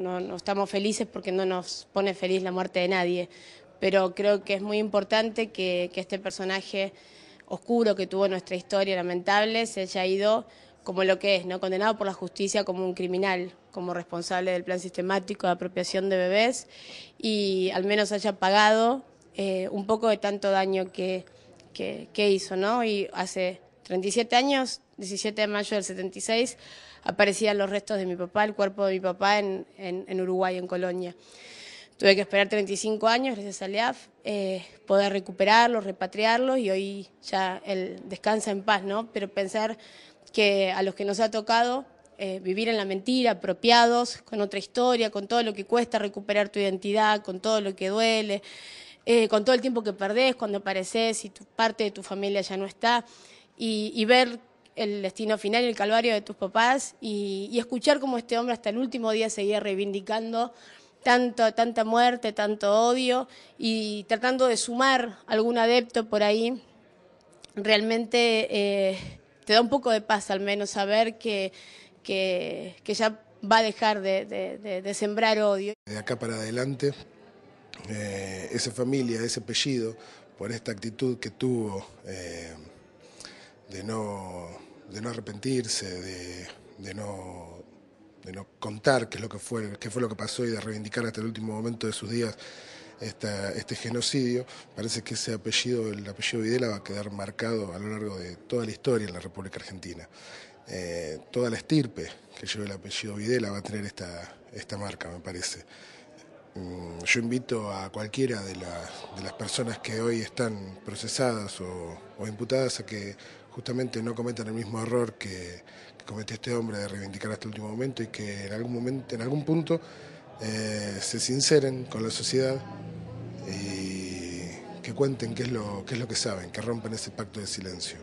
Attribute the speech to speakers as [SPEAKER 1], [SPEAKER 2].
[SPEAKER 1] No, estamos felices porque no nos pone feliz la muerte de nadie, pero creo que es muy importante que, este personaje oscuro que tuvo nuestra historia lamentable se haya ido como lo que es, ¿no? condenado por la justicia como un criminal, como responsable del plan sistemático de apropiación de bebés y al menos haya pagado eh, un poco de tanto daño que, hizo. ¿no? Y hace 37 años 17 de mayo del 76, aparecían los restos de mi papá, el cuerpo de mi papá en, Uruguay, en Colonia. Tuve que esperar 35 años, gracias al IAF, e eh, poder recuperarlos, repatriarlos y hoy ya él descansa en paz, ¿no? Pero pensar que a los que nos ha tocado eh, vivir en la mentira, apropiados, con otra historia, con todo lo que cuesta recuperar tu identidad, con todo lo que duele, eh, con todo el tiempo que perdés cuando apareces y parte de tu familia ya no está, y ver el destino final y el calvario de tus papás y, escuchar cómo este hombre hasta el último día seguía reivindicando tanto, tanta muerte, tanto odio y tratando de sumar algún adepto por ahí, realmente eh, te da un poco de paz al menos saber que, que, ya va a dejar de, sembrar odio.
[SPEAKER 2] De acá para adelante, eh, esa familia, ese apellido, por esta actitud que tuvo eh, de no de no arrepentirse, de, no, no contar qué es lo que fue, qué fue lo que pasó y de reivindicar hasta el último momento de sus días este genocidio, parece que ese apellido, el apellido Videla, va a quedar marcado a lo largo de toda la historia en la República Argentina. Eh, toda la estirpe que lleva el apellido Videla va a tener esta, esta marca, me parece. Mm, yo invito a cualquiera de, las personas que hoy están procesadas o imputadas a que justamente no cometan el mismo error que, comete este hombre de reivindicar hasta el último momento y que en algún momento, en algún punto, eh, se sinceren con la sociedad y que cuenten qué es lo, qué es lo que saben, que rompan ese pacto de silencio.